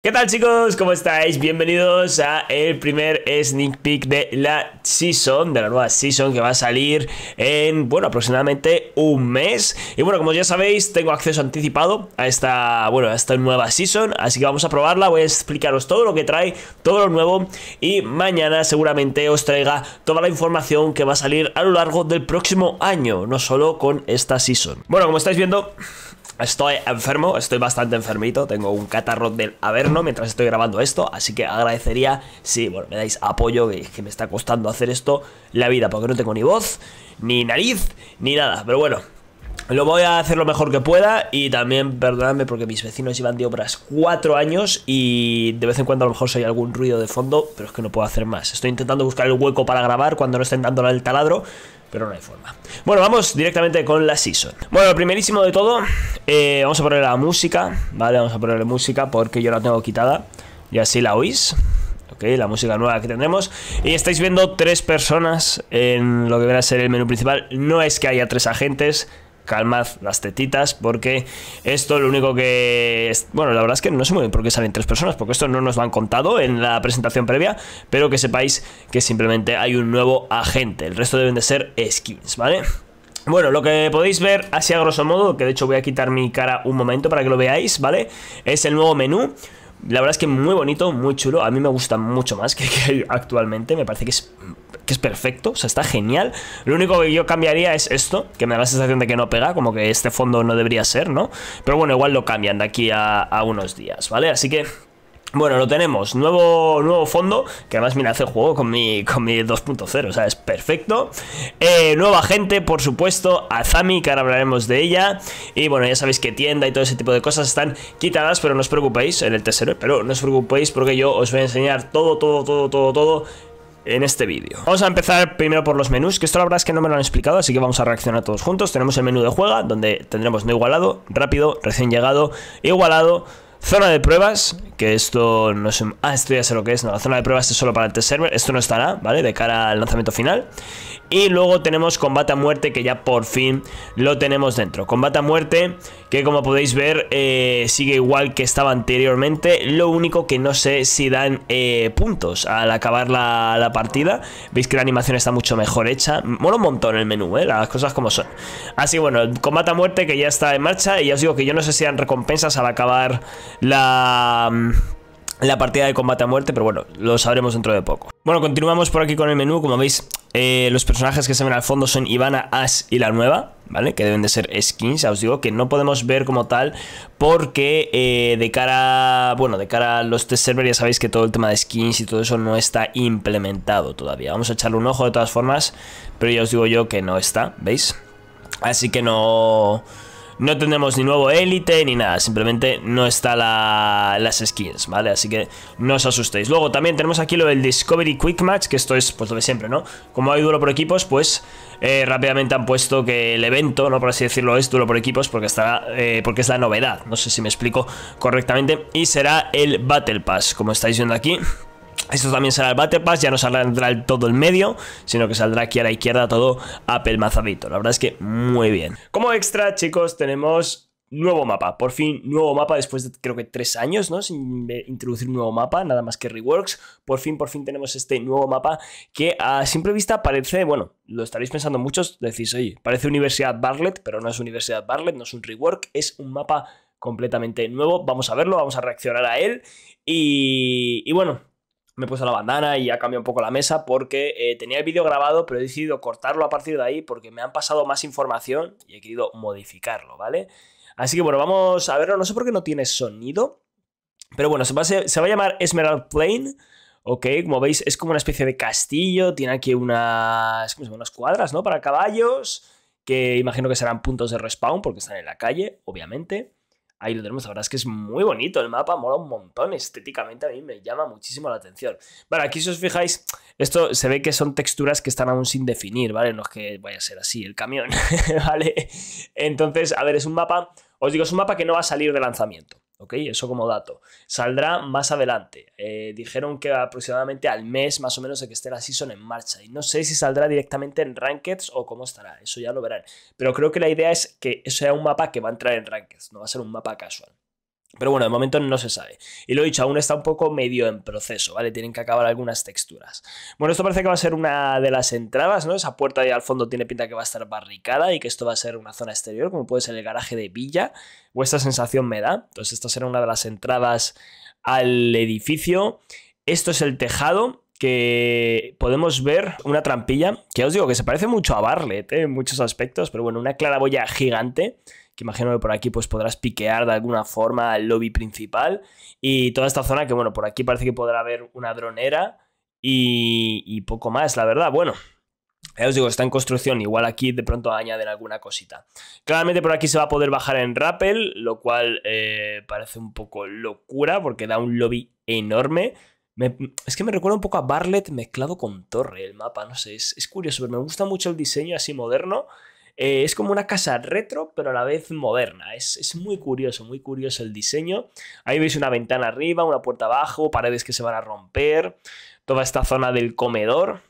¿Qué tal chicos? ¿Cómo estáis? Bienvenidos a el primer sneak peek de la season, de la nueva season que va a salir en, bueno, aproximadamente un mes. Y bueno, como ya sabéis, tengo acceso anticipado a esta, bueno, a esta nueva season, así que vamos a probarla, voy a explicaros todo lo que trae, todo lo nuevo y mañana seguramente os traiga toda la información que va a salir a lo largo del próximo año, no solo con esta season. Bueno, como estáis viendo... Estoy enfermo, estoy bastante enfermito, tengo un catarro del averno mientras estoy grabando esto, así que agradecería si me dais apoyo, que, me está costando hacer esto la vida, porque no tengo ni voz, ni nariz, ni nada, pero bueno, lo voy a hacer lo mejor que pueda y también perdonadme porque mis vecinos llevan de obras cuatro años y de vez en cuando a lo mejor hay algún ruido de fondo, pero es que no puedo hacer más. Estoy intentando buscar el hueco para grabar cuando no estén dando el taladro, pero no hay forma. Bueno, vamos directamente con la season. Bueno, lo primerísimo de todo, eh, vamos a poner la música, ¿vale? Vamos a ponerle música porque yo la tengo quitada y así la oís. Ok, la música nueva que tendremos. Y estáis viendo tres personas en lo que viene a ser el menú principal. No es que haya tres agentes, calmad las tetitas porque esto lo único que... bueno, la verdad es que no sé muy bien por qué salen tres personas, porque esto no nos lo han contado en la presentación previa, pero que sepáis que simplemente hay un nuevo agente, el resto deben de ser skins, ¿vale? Bueno, lo que podéis ver así a grosso modo, que de hecho voy a quitar mi cara un momento para que lo veáis, ¿vale? Es el nuevo menú la verdad es que muy bonito, muy chulo. A mí me gusta mucho más que, que actualmente. Me parece que es, es perfecto. O sea, está genial. Lo único que yo cambiaría es esto, que me da la sensación de que no pega, como que este fondo no debería ser, ¿no? Pero bueno, igual lo cambian de aquí a unos días, ¿vale? Así que bueno, lo tenemos, nuevo, nuevo fondo, que además mira, hace juego con mi, 2.0, o sea, es perfecto. Eh, nueva gente, por supuesto, Azami, que ahora hablaremos de ella. Y bueno, ya sabéis que tienda y todo ese tipo de cosas están quitadas, pero no os preocupéis en el tesoro, pero no os preocupéis porque yo os voy a enseñar todo, todo, todo, todo, todo en este vídeo. Vamos a empezar primero por los menús, que esto la verdad es que no me lo han explicado, así que vamos a reaccionar todos juntos. Tenemos el menú de juega, donde tendremos no igualado, rápido, recién llegado, igualado Zona de pruebas, que esto no es... Ah, esto ya sé lo que es, no, la zona de pruebas es solo para el test server, esto no estará, ¿vale? De cara al lanzamiento final. Y luego tenemos combate a muerte que ya por fin lo tenemos dentro. Combate a muerte que como podéis ver eh, sigue igual que estaba anteriormente. Lo único que no sé si dan eh, puntos al acabar la, partida. Veis que la animación está mucho mejor hecha. Mola un montón el menú, eh, las cosas como son. Así bueno, combate a muerte que ya está en marcha. Y ya os digo que yo no sé si dan recompensas al acabar la mm, la partida de combate a muerte, pero bueno, lo sabremos dentro de poco. Bueno, continuamos por aquí con el menú, como veis eh, los personajes que se ven al fondo son Ivana, Ash y la nueva, ¿vale? Que deben de ser skins, ya os digo, que no podemos ver como tal porque eh, de cara, bueno, de cara a los test server ya sabéis que todo el tema de skins y todo eso no está implementado todavía. Vamos a echarle un ojo de todas formas, pero ya os digo yo que no está, ¿veis? Así que no... No tendremos ni nuevo élite ni nada, simplemente no está la, las skins, ¿vale? Así que no os asustéis. Luego también tenemos aquí lo del Discovery Quick Match, que esto es pues lo de siempre, ¿no? Como hay duelo por equipos, pues eh, rápidamente han puesto que el evento, ¿no? Por así decirlo, es duelo por equipos porque, estará, eh, porque es la novedad. No sé si me explico correctamente. Y será el Battle Pass, como estáis viendo aquí. Esto también será el Battle Pass, ya no saldrá el todo el medio, sino que saldrá aquí a la izquierda todo apelmazadito. La verdad es que muy bien. Como extra, chicos, tenemos nuevo mapa. Por fin, nuevo mapa después de creo que tres años, ¿no? Sin introducir nuevo mapa, nada más que reworks. Por fin, por fin tenemos este nuevo mapa que a simple vista parece, bueno, lo estaréis pensando muchos, decís, oye, parece Universidad Bartlett, pero no es Universidad Bartlett, no es un rework, es un mapa completamente nuevo. Vamos a verlo, vamos a reaccionar a él. y bueno, me he puesto la bandana y ha cambiado un poco la mesa porque eh, tenía el vídeo grabado, pero he decidido cortarlo a partir de ahí porque me han pasado más información y he querido modificarlo, ¿vale? Así que bueno, vamos a verlo. No sé por qué no tiene sonido, pero bueno, se va a, llamar Esmerald Plain. Ok, como veis, es como una especie de castillo. Tiene aquí unas, unas cuadras, ¿no? Para caballos, que imagino que serán puntos de respawn porque están en la calle, obviamente. Ahí lo tenemos, la verdad es que es muy bonito el mapa, mola un montón estéticamente, a mí me llama muchísimo la atención. Vale, aquí si os fijáis, esto se ve que son texturas que están aún sin definir, ¿vale? No es que vaya a ser así el camión, ¿vale? Entonces, a ver, es un mapa, os digo, es un mapa que no va a salir de lanzamiento. ¿ok? Eso como dato. Saldrá más adelante. Eh, dijeron que aproximadamente al mes más o menos de que esté la season en marcha. Y no sé si saldrá directamente en Rankeds o cómo estará, eso ya lo verán. Pero creo que la idea es que eso sea un mapa que va a entrar en Rankeds, no va a ser un mapa casual. Pero bueno, de momento no se sabe. Y lo he dicho, aún está un poco medio en proceso, ¿vale? Tienen que acabar algunas texturas. Bueno, esto parece que va a ser una de las entradas, ¿no? Esa puerta ahí al fondo tiene pinta que va a estar barricada y que esto va a ser una zona exterior, como puede ser el garaje de Villa, o esta sensación me da. Entonces, esta será una de las entradas al edificio. Esto es el tejado, que podemos ver una trampilla, que os digo que se parece mucho a Barlet ¿eh? en muchos aspectos, pero bueno, una claraboya gigante que imagino que por aquí pues podrás piquear de alguna forma el lobby principal y toda esta zona que bueno, por aquí parece que podrá haber una dronera y, poco más, la verdad, bueno. Ya os digo, está en construcción, igual aquí de pronto añaden alguna cosita. Claramente por aquí se va a poder bajar en rappel, lo cual eh, parece un poco locura porque da un lobby enorme. es que me recuerda un poco a Barlet mezclado con torre el mapa, no sé, es curioso, pero me gusta mucho el diseño así moderno eh, es como una casa retro, pero a la vez moderna. Es, muy curioso, muy curioso el diseño. Ahí veis una ventana arriba, una puerta abajo, paredes que se van a romper, toda esta zona del comedor.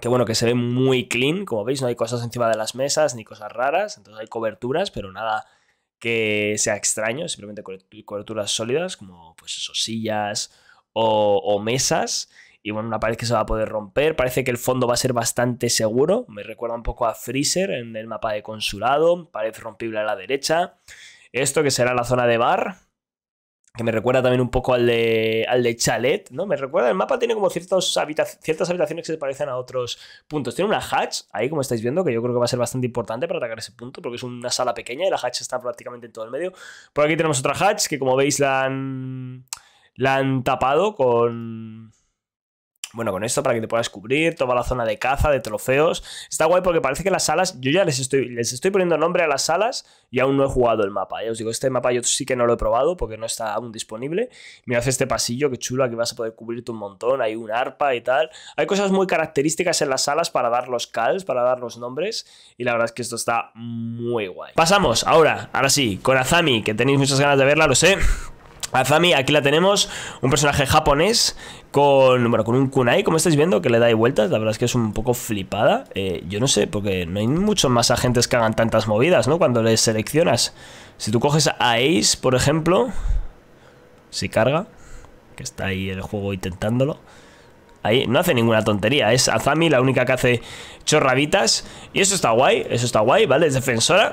Que bueno, que se ve muy clean, como veis, no hay cosas encima de las mesas ni cosas raras, entonces hay coberturas, pero nada que sea extraño, simplemente coberturas sólidas, como pues sillas o, o mesas y bueno, una pared que se va a poder romper. Parece que el fondo va a ser bastante seguro. Me recuerda un poco a Freezer en el mapa de consulado. Pared rompible a la derecha. Esto que será la zona de bar. Que me recuerda también un poco al de, al de Chalet, ¿no? Me recuerda, el mapa tiene como ciertos ciertas habitaciones que se parecen a otros puntos. Tiene una hatch, ahí como estáis viendo, que yo creo que va a ser bastante importante para atacar ese punto, porque es una sala pequeña y la hatch está prácticamente en todo el medio. Por aquí tenemos otra hatch, que como veis la han, la han tapado con bueno, con esto para que te puedas cubrir toda la zona de caza, de trofeos. Está guay porque parece que las salas, yo ya les estoy, les estoy poniendo nombre a las salas y aún no he jugado el mapa. Ya ¿eh? os digo, este mapa yo sí que no lo he probado porque no está aún disponible. Mirad este pasillo, que chulo, aquí vas a poder cubrirte un montón, hay un arpa y tal. Hay cosas muy características en las salas para dar los calls, para dar los nombres y la verdad es que esto está muy guay. Pasamos ahora, ahora sí, con Azami, que tenéis muchas ganas de verla, lo sé. Azami, aquí la tenemos, un personaje japonés con, bueno, con un kunai, como estáis viendo, que le da vueltas, la verdad es que es un poco flipada. Eh, yo no sé, porque no hay muchos más agentes que hagan tantas movidas, ¿no? Cuando le seleccionas. Si tú coges a Ace, por ejemplo, si carga, que está ahí el juego intentándolo. Ahí no hace ninguna tontería, es Azami la única que hace chorrabitas. Y eso está guay, eso está guay, ¿vale? Es defensora.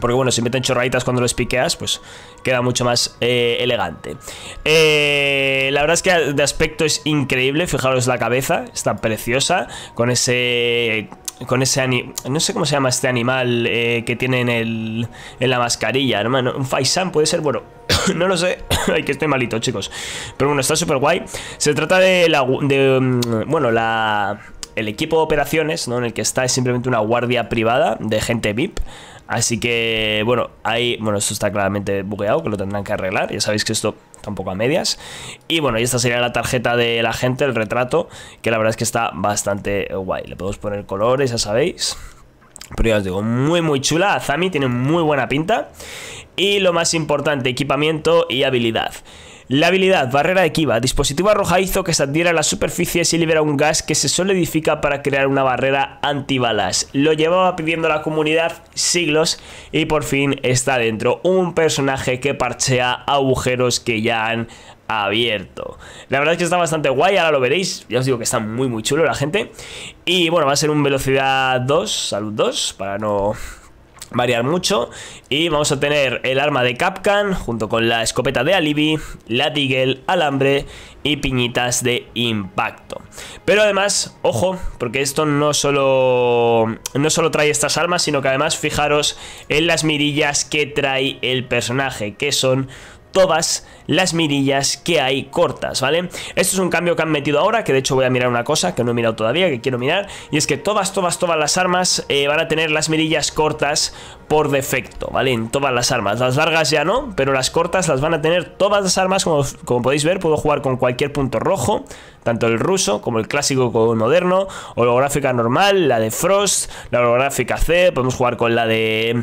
Porque bueno, si meten chorraditas cuando los piqueas, pues queda mucho más eh, elegante. Eh, la verdad es que de aspecto es increíble. Fijaros la cabeza, está preciosa. Con ese con ese no sé cómo se llama este animal eh, que tiene en, el, en la mascarilla, hermano, un faisán puede ser, bueno, no lo sé, ay que estoy malito chicos, pero bueno, está súper guay, se trata de la, mm, bueno, la, el equipo de operaciones, ¿no? En el que está es simplemente una guardia privada de gente VIP, Así que, bueno, ahí, bueno, esto está claramente bugueado, que lo tendrán que arreglar. Ya sabéis que esto tampoco a medias. Y bueno, y esta sería la tarjeta de la gente, el retrato, que la verdad es que está bastante guay. Le podemos poner colores, ya sabéis. Pero ya os digo, muy muy chula, Azami tiene muy buena pinta. Y lo más importante, equipamiento y habilidad. La habilidad Barrera de Kiva, dispositivo arrojadizo que se adhiera a las superficies y libera un gas que se solidifica para crear una barrera antibalas. Lo llevaba pidiendo la comunidad siglos y por fin está dentro. Un personaje que parchea agujeros que ya han abierto. La verdad es que está bastante guay, ahora lo veréis. Ya os digo que está muy muy chulo la gente. Y bueno, va a ser un velocidad 2, salud 2, para no variar mucho y vamos a tener el arma de Capcan junto con la escopeta de Alibi, la Deagle, alambre y piñitas de impacto. Pero además, ojo, porque esto no solo, no solo trae estas armas, sino que además fijaros en las mirillas que trae el personaje, que son todas las mirillas que hay cortas, ¿vale? Esto es un cambio que han metido ahora, que de hecho voy a mirar una cosa que no he mirado todavía, que quiero mirar, y es que todas, todas, todas las armas eh, van a tener las mirillas cortas por defecto, ¿vale? En todas las armas. Las largas ya no, pero las cortas las van a tener todas las armas, como, como podéis ver, puedo jugar con cualquier punto rojo, tanto el ruso como el clásico moderno, holográfica normal, la de Frost, la holográfica C, podemos jugar con la de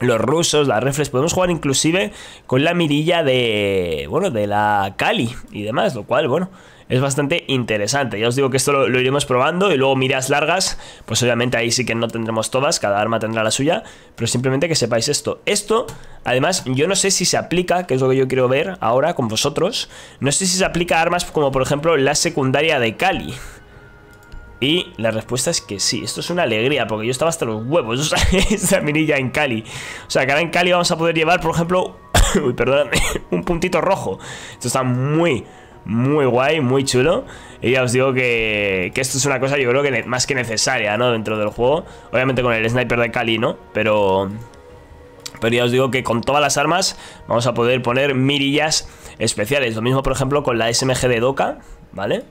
los rusos, las reflex, podemos jugar inclusive con la mirilla de, bueno, de la Cali y demás, lo cual, bueno, es bastante interesante. Ya os digo que esto lo, iremos probando y luego miras largas, pues obviamente ahí sí que no tendremos todas, cada arma tendrá la suya, pero simplemente que sepáis esto. Esto, además, yo no sé si se aplica, que es lo que yo quiero ver ahora con vosotros, no sé si se aplica a armas como por ejemplo la secundaria de Cali y la respuesta es que sí, esto es una alegría, porque yo estaba hasta los huevos, o sea, esta mirilla en Cali. O sea, que ahora en Cali vamos a poder llevar, por ejemplo, un puntito rojo. Esto está muy, muy guay, muy chulo. Y ya os digo que, que esto es una cosa, yo creo que más que necesaria, ¿no? Dentro del juego. Obviamente con el sniper de Cali, ¿no? Pero... Pero ya os digo que con todas las armas vamos a poder poner mirillas especiales. Lo mismo, por ejemplo, con la SMG de Doca, ¿vale?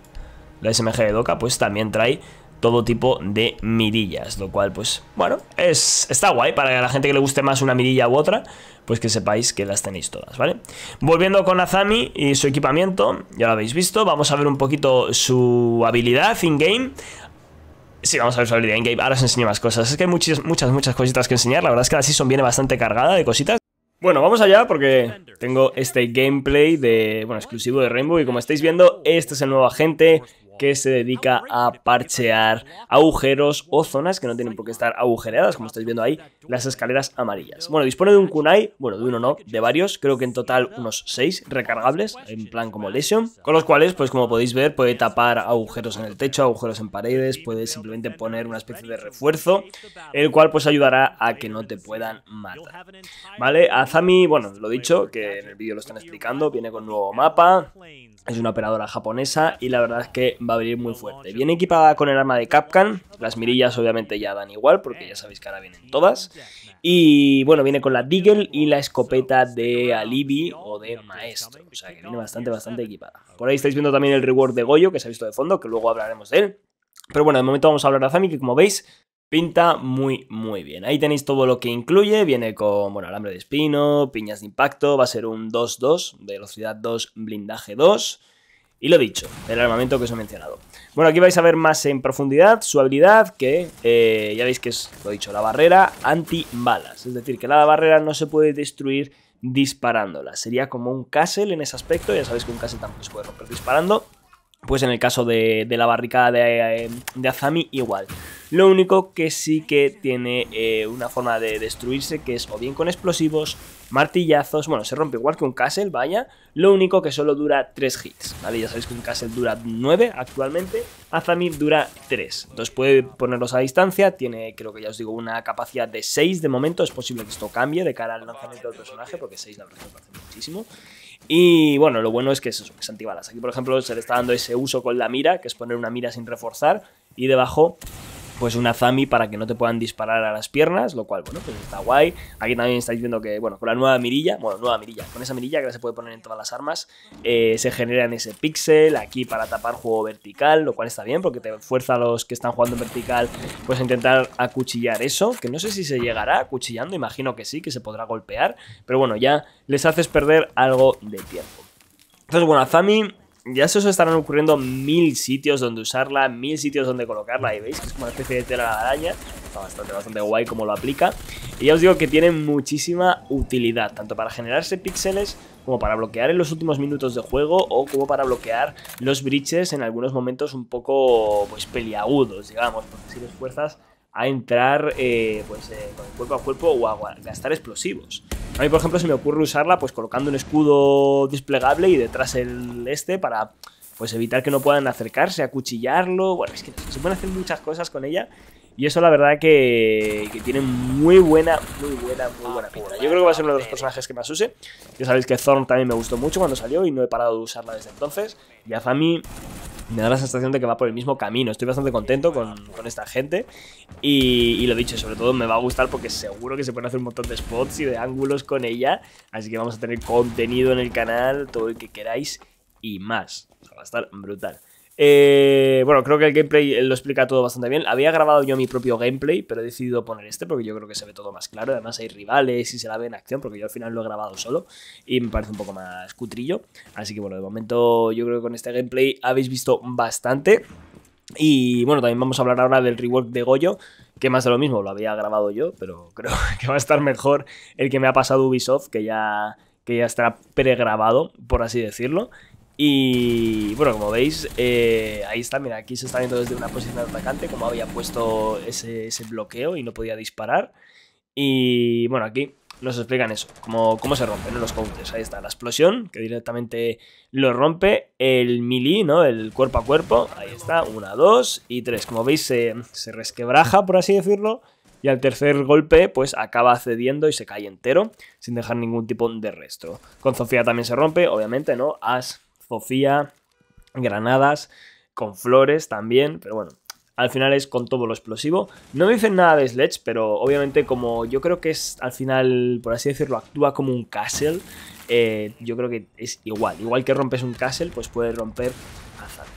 la SMG de Doca, pues también trae todo tipo de mirillas, lo cual pues bueno, es, está guay para la gente que le guste más una mirilla u otra, pues que sepáis que las tenéis todas, ¿vale? Volviendo con Azami y su equipamiento, ya lo habéis visto, vamos a ver un poquito su habilidad in-game. Sí, vamos a ver su habilidad in-game, ahora os enseño más cosas, es que hay muchas, muchas, muchas cositas que enseñar, la verdad es que la season viene bastante cargada de cositas. Bueno, vamos allá porque tengo este gameplay de, bueno, exclusivo de Rainbow y como estáis viendo, este es el nuevo agente, que se dedica a parchear agujeros o zonas que no tienen por qué estar agujereadas, como estáis viendo ahí, las escaleras amarillas. Bueno, dispone de un kunai, bueno, de uno no, de varios, creo que en total unos 6 recargables, en plan como lesion, con los cuales, pues como podéis ver, puede tapar agujeros en el techo, agujeros en paredes, puede simplemente poner una especie de refuerzo, el cual pues ayudará a que no te puedan matar. ¿Vale? Azami, bueno, lo dicho, que en el vídeo lo están explicando, viene con nuevo mapa, es una operadora japonesa y la verdad es que va a venir muy fuerte. Viene equipada con el arma de Capcan, las mirillas obviamente ya dan igual porque ya sabéis que ahora vienen todas. Y bueno, viene con la Deagle y la escopeta de Alibi o de Maestro, o sea que viene bastante, bastante equipada. Por ahí estáis viendo también el reward de Goyo que se ha visto de fondo, que luego hablaremos de él. Pero bueno, de momento vamos a hablar de zami que como veis, Pinta muy, muy bien. Ahí tenéis todo lo que incluye. Viene con, bueno, alambre de espino, piñas de impacto. Va a ser un 2-2, velocidad 2, blindaje 2. Y lo dicho, el armamento que os he mencionado. Bueno, aquí vais a ver más en profundidad su habilidad, que eh, ya veis que es, lo dicho, la barrera anti-balas Es decir, que la barrera no se puede destruir disparándola. Sería como un castle en ese aspecto, ya sabéis que un castle tampoco se puede romper disparando. Pues en el caso de, la barricada eh, de, Azami, igual. Lo único que sí que tiene eh, una forma de destruirse, que es o bien con explosivos, martillazos, bueno, se rompe igual que un castle, vaya. Lo único que solo dura 3 hits, ¿vale? Ya sabéis que un castle dura 9 actualmente, Azami dura 3. Entonces puede ponerlos a distancia, tiene, creo que ya os digo, una capacidad de 6 de momento. Es posible que esto cambie de cara al lanzamiento del personaje, porque 6 la verdad me parece muchísimo. Y bueno, lo bueno es que es, eso, que es antibalas. Aquí, por ejemplo, se le está dando ese uso con la mira, que es poner una mira sin reforzar, y debajo pues una Zami para que no te puedan disparar a las piernas, lo cual, bueno, pues está guay. Aquí también estáis viendo que, bueno, con la nueva mirilla, bueno, nueva mirilla, con esa mirilla que se puede poner en todas las armas, eh, Se genera en ese pixel aquí para tapar juego vertical, lo cual está bien porque te fuerza a los que están jugando en vertical, pues a intentar acuchillar eso, que no sé si se llegará acuchillando, imagino que sí, que se podrá golpear, pero bueno, ya les haces perder algo de tiempo. Entonces, bueno, Azami ya se os estarán ocurriendo mil sitios donde usarla, mil sitios donde colocarla. Y veis que es como una especie de tela de araña. Está bastante, bastante guay como lo aplica. Y ya os digo que tiene muchísima utilidad, tanto para generarse píxeles como para bloquear en los últimos minutos de juego o como para bloquear los breaches en algunos momentos un poco pues peliagudos, digamos, porque si los fuerzas a entrar eh, pues, eh, con cuerpo a cuerpo o a gastar explosivos. A mí, por ejemplo, se me ocurre usarla pues colocando un escudo desplegable y detrás el este para pues evitar que no puedan acercarse, acuchillarlo. Bueno, es que se pueden hacer muchas cosas con ella. Y eso la verdad que, tiene muy buena, muy buena, muy ah, buena pinta. Yo creo que va a ser uno de los personajes que más use. Ya sabéis que Thorn también me gustó mucho cuando salió y no he parado de usarla desde entonces. Y Fami me da la sensación de que va por el mismo camino. Estoy bastante contento con, esta gente y, y, lo dicho, sobre todo me va a gustar porque seguro que se pueden hacer un montón de spots y de ángulos con ella, así que vamos a tener contenido en el canal, todo el que queráis y más. O sea, va a estar brutal. Eh, bueno, creo que el gameplay lo explica todo bastante bien. Había grabado yo mi propio gameplay, pero he decidido poner este porque yo creo que se ve todo más claro. Además hay rivales y se la ve en acción, porque yo al final lo he grabado solo y me parece un poco más cutrillo. Así que bueno, de momento yo creo que con este gameplay habéis visto bastante. Y bueno, también vamos a hablar ahora del rework de Goyo, que más de lo mismo, lo había grabado yo, pero creo que va a estar mejor el que me ha pasado Ubisoft, que ya que ya estará pregrabado, por así decirlo. Y bueno, como veis, eh, ahí está, mira, aquí se está viendo desde una posición de atacante como había puesto ese, bloqueo y no podía disparar. Y bueno, aquí nos explican eso, cómo, cómo se rompen los counters. Ahí está, la explosión, que directamente lo rompe, el melee, ¿no? El cuerpo a cuerpo, ahí está, una, dos y tres. Como veis, se, se resquebraja, por así decirlo, y al tercer golpe pues acaba cediendo y se cae entero sin dejar ningún tipo de resto. Con Sofía también se rompe, obviamente, ¿no? As Sofía, granadas, con flores también, pero bueno, al final es con todo lo explosivo. No me dicen nada de Sledge, pero obviamente como yo creo que es al final, por así decirlo, actúa como un castle, eh, yo creo que es igual. Igual que rompes un castle, pues puedes romper...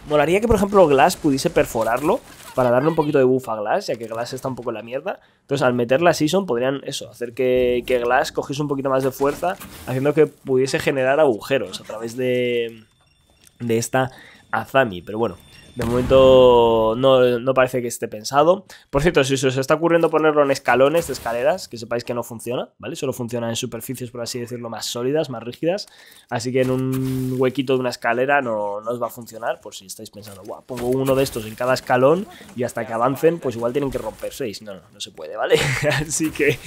Molaría que, por ejemplo, Glass pudiese perforarlo para darle un poquito de buff a Glass, ya que Glass está un poco en la mierda. Entonces, al meterla la Season, podrían eso, hacer que, que Glass cogiese un poquito más de fuerza, haciendo que pudiese generar agujeros a través de de esta Azami. Pero bueno, de momento no, parece que esté pensado. Por cierto, si se os está ocurriendo ponerlo en escalones de escaleras, que sepáis que no funciona, ¿vale? Solo funciona en superficies, por así decirlo, más sólidas, más rígidas. Así que en un huequito de una escalera no, no os va a funcionar, por si estáis pensando, guau, pongo uno de estos en cada escalón y hasta que avancen, pues igual tienen que romperse. no, no, no se puede, ¿vale? así que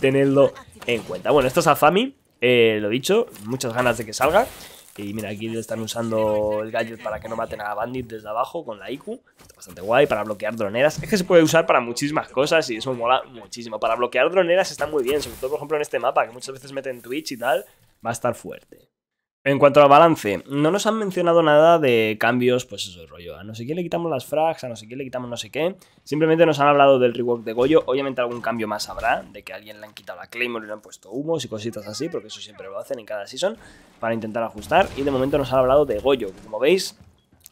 tenedlo en cuenta. Bueno, esto es Azami, eh, lo dicho, muchas ganas de que salga. Y mira, aquí están usando el gadget para que no maten a Bandit desde abajo con la IQ. Está bastante guay para bloquear droneras. Es que se puede usar para muchísimas cosas y eso mola muchísimo. Para bloquear droneras está muy bien, sobre todo por ejemplo en este mapa que muchas veces meten Twitch y tal. Va a estar fuerte. En cuanto al balance, no nos han mencionado nada de cambios, pues eso, rollo. A no sé quién le quitamos las frags, a no sé quién le quitamos no sé qué. Simplemente nos han hablado del rework de Goyo. Obviamente algún cambio más habrá, de que alguien le han quitado la Claymore y le han puesto humos y cositas así, porque eso siempre lo hacen en cada season para intentar ajustar. Y de momento nos han hablado de Goyo, como veis,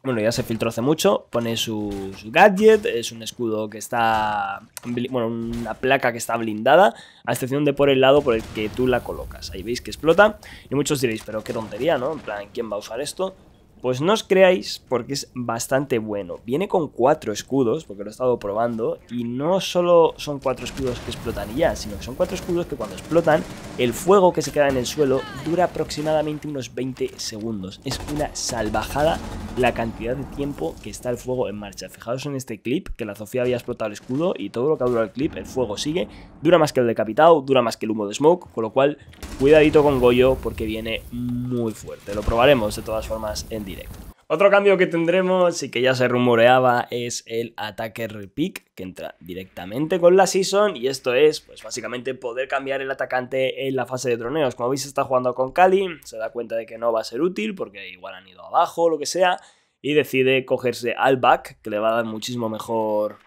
bueno, ya se filtró hace mucho. Pone su, gadget. Es un escudo que está. Bueno, una placa que está blindada. A excepción de por el lado por el que tú la colocas. Ahí veis que explota. Y muchos diréis, pero qué tontería, ¿no? En plan, ¿quién va a usar esto? Pues no os creáis porque es bastante bueno. Viene con cuatro escudos, porque lo he estado probando, y no solo son cuatro escudos que explotan y ya, sino que son cuatro escudos que cuando explotan, el fuego que se queda en el suelo dura aproximadamente unos 20 segundos. Es una salvajada la cantidad de tiempo que está el fuego en marcha. Fijaos en este clip, que la Sofía había explotado el escudo y todo lo que ha durado el clip, el fuego sigue, dura más que el decapitado, dura más que el humo de smoke, con lo cual cuidadito con Goyo porque viene muy fuerte. Lo probaremos de todas formas en directo. Otro cambio que tendremos y que ya se rumoreaba es el attacker pick, que entra directamente con la season. Y esto es, pues básicamente, poder cambiar el atacante en la fase de troneos. Como veis, está jugando con Cali, se da cuenta de que no va a ser útil porque igual han ido abajo o lo que sea. Y decide cogerse al back, que le va a dar muchísimo mejor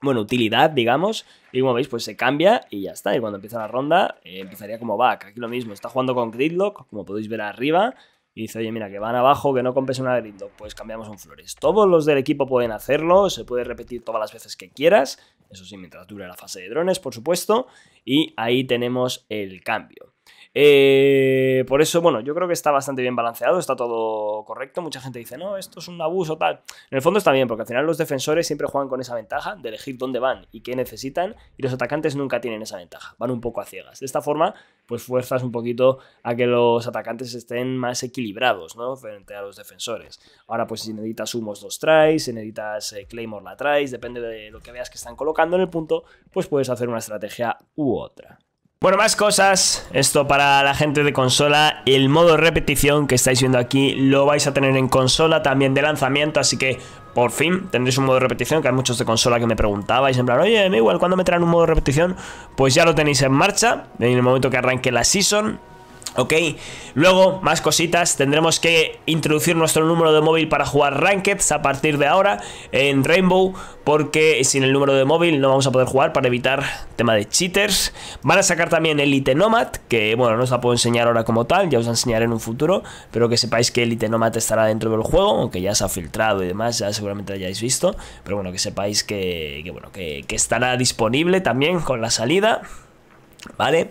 bueno, utilidad, digamos. Y como veis, pues se cambia y ya está. Y cuando empieza la ronda, eh, empezaría como back. Aquí lo mismo, está jugando con Gridlock, como podéis ver arriba y dice, oye, mira, que van abajo, que no compres una grindo, pues cambiamos un Flores. Todos los del equipo pueden hacerlo, se puede repetir todas las veces que quieras, eso sí, mientras dure la fase de drones, por supuesto, y ahí tenemos el cambio. Eh, por eso, bueno, yo creo que está bastante bien balanceado, está todo correcto. Mucha gente dice, no, esto es un abuso, tal. En el fondo está bien, porque al final los defensores siempre juegan con esa ventaja de elegir dónde van y qué necesitan, y los atacantes nunca tienen esa ventaja, van un poco a ciegas. De esta forma, pues fuerzas un poquito a que los atacantes estén más equilibrados, ¿no? Frente a los defensores. Ahora, pues si necesitas humos, dos tries, si necesitas eh, Claymore, la tries, depende de lo que veas que están colocando en el punto, pues puedes hacer una estrategia u otra. Bueno, más cosas, esto para la gente de consola, el modo repetición que estáis viendo aquí lo vais a tener en consola también de lanzamiento, así que por fin tendréis un modo de repetición, que hay muchos de consola que me preguntabais, en plan, oye, me igual, ¿cuándo me traen un modo de repetición? Pues ya lo tenéis en marcha, en el momento que arranque la season, ¿Ok? Luego, más cositas, tendremos que introducir nuestro número de móvil para jugar Rankeds a partir de ahora en Rainbow, porque sin el número de móvil no vamos a poder jugar para evitar tema de cheaters. Van a sacar también Elite Nomad, que bueno, no os la puedo enseñar ahora como tal, ya os la enseñaré en un futuro, pero que sepáis que Elite Nomad estará dentro del juego, aunque ya se ha filtrado y demás, ya seguramente lo hayáis visto, pero bueno, que sepáis que, bueno, que, que estará disponible también con la salida. ¿Vale?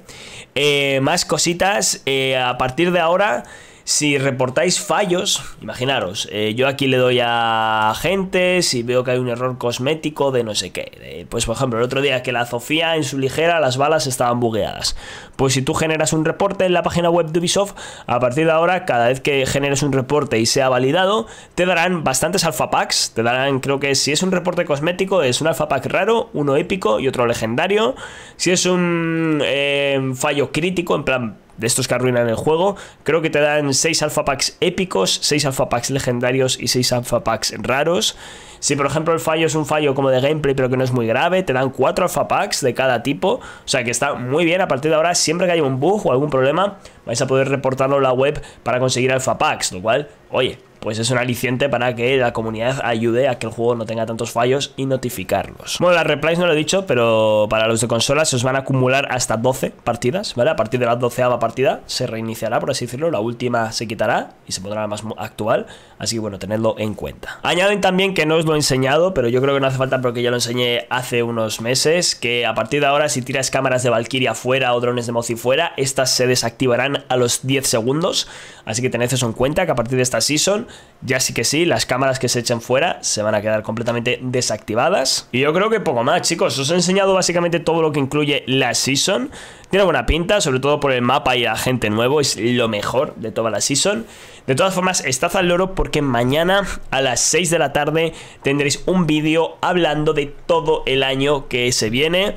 Eh, más cositas. Eh, a partir de ahora si reportáis fallos, imaginaros, eh, yo aquí le doy a gente, si veo que hay un error cosmético de no sé qué. pues por ejemplo, el otro día que la Sofía en su ligera las balas estaban bugueadas. Pues si tú generas un reporte en la página web de Ubisoft, a partir de ahora, cada vez que generes un reporte y sea validado, te darán bastantes alfa packs. Te darán, creo que si es un reporte cosmético, es un alfa pack raro, uno épico y otro legendario. Si es un eh, fallo crítico, en plan de estos que arruinan el juego. Creo que te dan 6 alpha packs épicos, 6 alpha packs legendarios y 6 alpha packs raros. Si por ejemplo el fallo es un fallo como de gameplay pero que no es muy grave, te dan 4 alfa packs de cada tipo, o sea que está muy bien, a partir de ahora siempre que haya un bug o algún problema vais a poder reportarlo en la web para conseguir alfa packs, lo cual, oye, pues es un aliciente para que la comunidad ayude a que el juego no tenga tantos fallos y notificarlos. Bueno, las replies no lo he dicho, pero para los de consolas se os van a acumular hasta 12 partidas, ¿vale? A partir de la 12 partida se reiniciará, por así decirlo, la última se quitará y se pondrá la más actual, así que bueno, tenedlo en cuenta. Añaden también que no es lo enseñado, pero yo creo que no hace falta porque ya lo enseñé hace unos meses, que a partir de ahora si tiras cámaras de Valkyria fuera o drones de Mozi fuera, estas se desactivarán a los 10 segundos, así que tened eso en cuenta, que a partir de esta season, ya sí que sí, las cámaras que se echen fuera se van a quedar completamente desactivadas. Y yo creo que poco más, chicos, os he enseñado básicamente todo lo que incluye la season, tiene buena pinta, sobre todo por el mapa y gente nuevo, es lo mejor de toda la season. De todas formas, estad al loro porque mañana a las 6 de la tarde tendréis un vídeo hablando de todo el año que se viene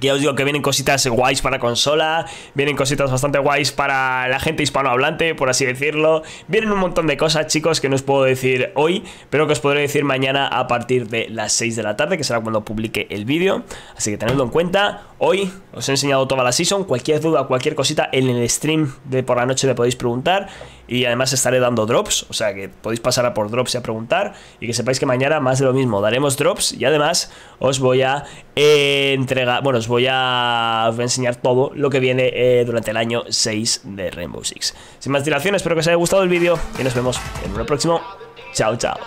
que ya os digo que vienen cositas guays para consola, vienen cositas bastante guays para la gente hispanohablante, por así decirlo. Vienen un montón de cosas, chicos, que no os puedo decir hoy, pero que os podré decir mañana a partir de las 6 de la tarde, que será cuando publique el vídeo. Así que tenedlo en cuenta. Hoy os he enseñado toda la season. Cualquier duda, cualquier cosita en el stream de por la noche le podéis preguntar y además estaré dando drops, o sea que podéis pasar a por drops y a preguntar y que sepáis que mañana más de lo mismo, daremos drops y además os voy a entregar, bueno, os voy a, enseñar todo lo que viene eh, durante el año 6 de Rainbow Six. Sin más dilación, espero que os haya gustado el vídeo y nos vemos en un próximo. Chao, chao.